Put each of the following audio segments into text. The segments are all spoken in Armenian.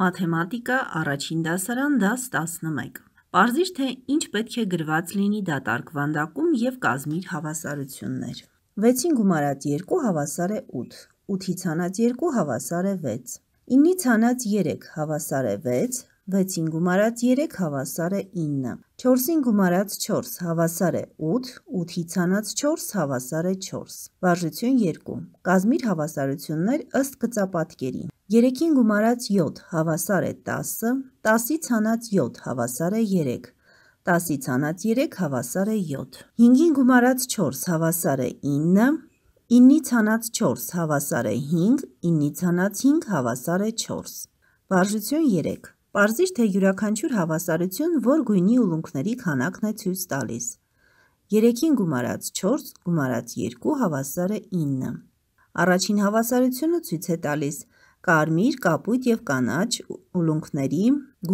Մաթեմատիկա առաջին դասարան դաս 11։ Պարզիր թե ինչ պետք է գրված լինի դատարկ վանդակում եւ կազմիր հավասարություններ։ 6-ին գումարած 2 հավասար է 8, 8-ի ցանած 2 հավասար է 6, 9-ի ցանած 3 հավասար է 6, 6-ին գումարած 3 հավասար է 9, 4-ին գումարած 4 հավասար է 8, 8-ի ցանած 4 հավասար է 4։ Վարժություն 2. Կազմիր հավասարություններ ըստ գծապատկերի։ 3-ին գումարած 7 հավասար է 10, 10-ի ցանած 7 հավասար է 3, 10-ի ցանած 3 հավասար է 7։ 5-ին գումարած 4 հավասար է 9, 9-ի ցանած 4 հավասար է 5, 9-ի ցանած 5 հավասար է 4։ Վարժություն 3 Պարզիր, թե յուրաքանչյուր հավասարություն որ գույնի ուլունքների քանակն է ցույց տալիս։ 3-ին գումարած 4 գումարած 2 հավասար է 9։ Առաջին հավասարությունը ցույց է տալիս կարմիր, կապույտ եւ կանաչ ուլունքների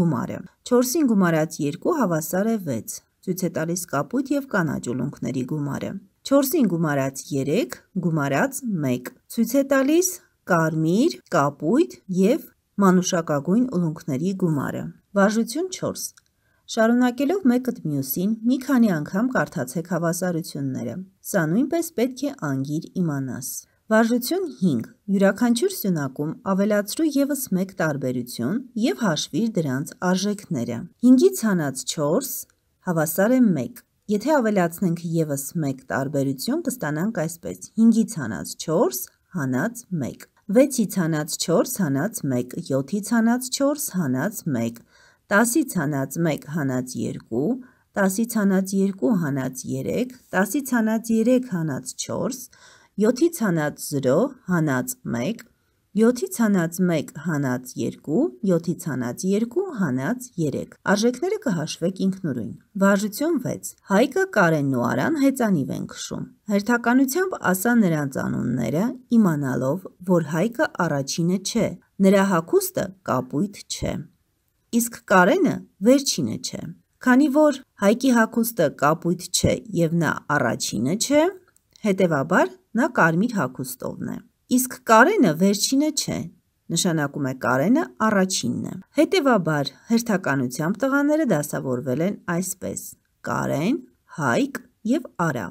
գումարը։ 4-ին գումարած 2 հավասար է 6։ Ցույց է տալիս կապույտ եւ կանաչ ուլունքների գումարը։ 4-ին գումարած 3 գումարած 1։ Ցույց է տալիս կարմիր, կապույտ եւ մանուշակագույն ուլունքների գումարը։ Վարժություն 4. Շարունակելով մեկդ մյուսին, մի քանի անգամ կարդացեք հավասարությունները։ Սա նույնպես պետք է անգիր իմանաս։ Վարժություն 5. Յուրաքանչյուր սյունակում ավելացրու եւս 1 տարբերություն եւ հաշվիր դրանց արժեքները։ 5-ից հանած 4 հավասար է 1։ Եթե ավելացնենք եւս 1 տարբերություն, կստանանք այսպես. 5-ից հանած 4 հանած 1։ 6-ից հանած 4 հանած 1, 7-ից հանած 4 հանած 1, 10-ից հանած 1 հանած 2, 10-ից հանած 2 հանած 3, 10-ից հանած 3 հանած 4, 7-ից հանած 0 հանած 1, 7-ից հանած 1 հանած 2, 7-ից հանած 2 հանած 3։ Արժեքները կհաշվեք ինքնուրույն։ Վարժություն 6. Հայկը, Կարենն ու Արան հեծանիվ են քշում։ Հերթականությամբ ասա նրանց անունները, իմանալով, որ Հայկը առաջինը չէ, նրա հագուստը կապույտ չէ։ Իսկ Կարենը վերջինը չէ։ Քանի որ Հայկի հագուստը կապույտ չէ եւ նա առաջինը չէ, հետեւաբար նա կարմիր հագուստովն է։ Իսկ Կարենը վերջինը չէ, նշանակում է Կարենը առաջինն է։ Հետևաբար, հերթականությամբ տղաները դասավորվել են այսպես. Կարեն, Հայկ և Արա։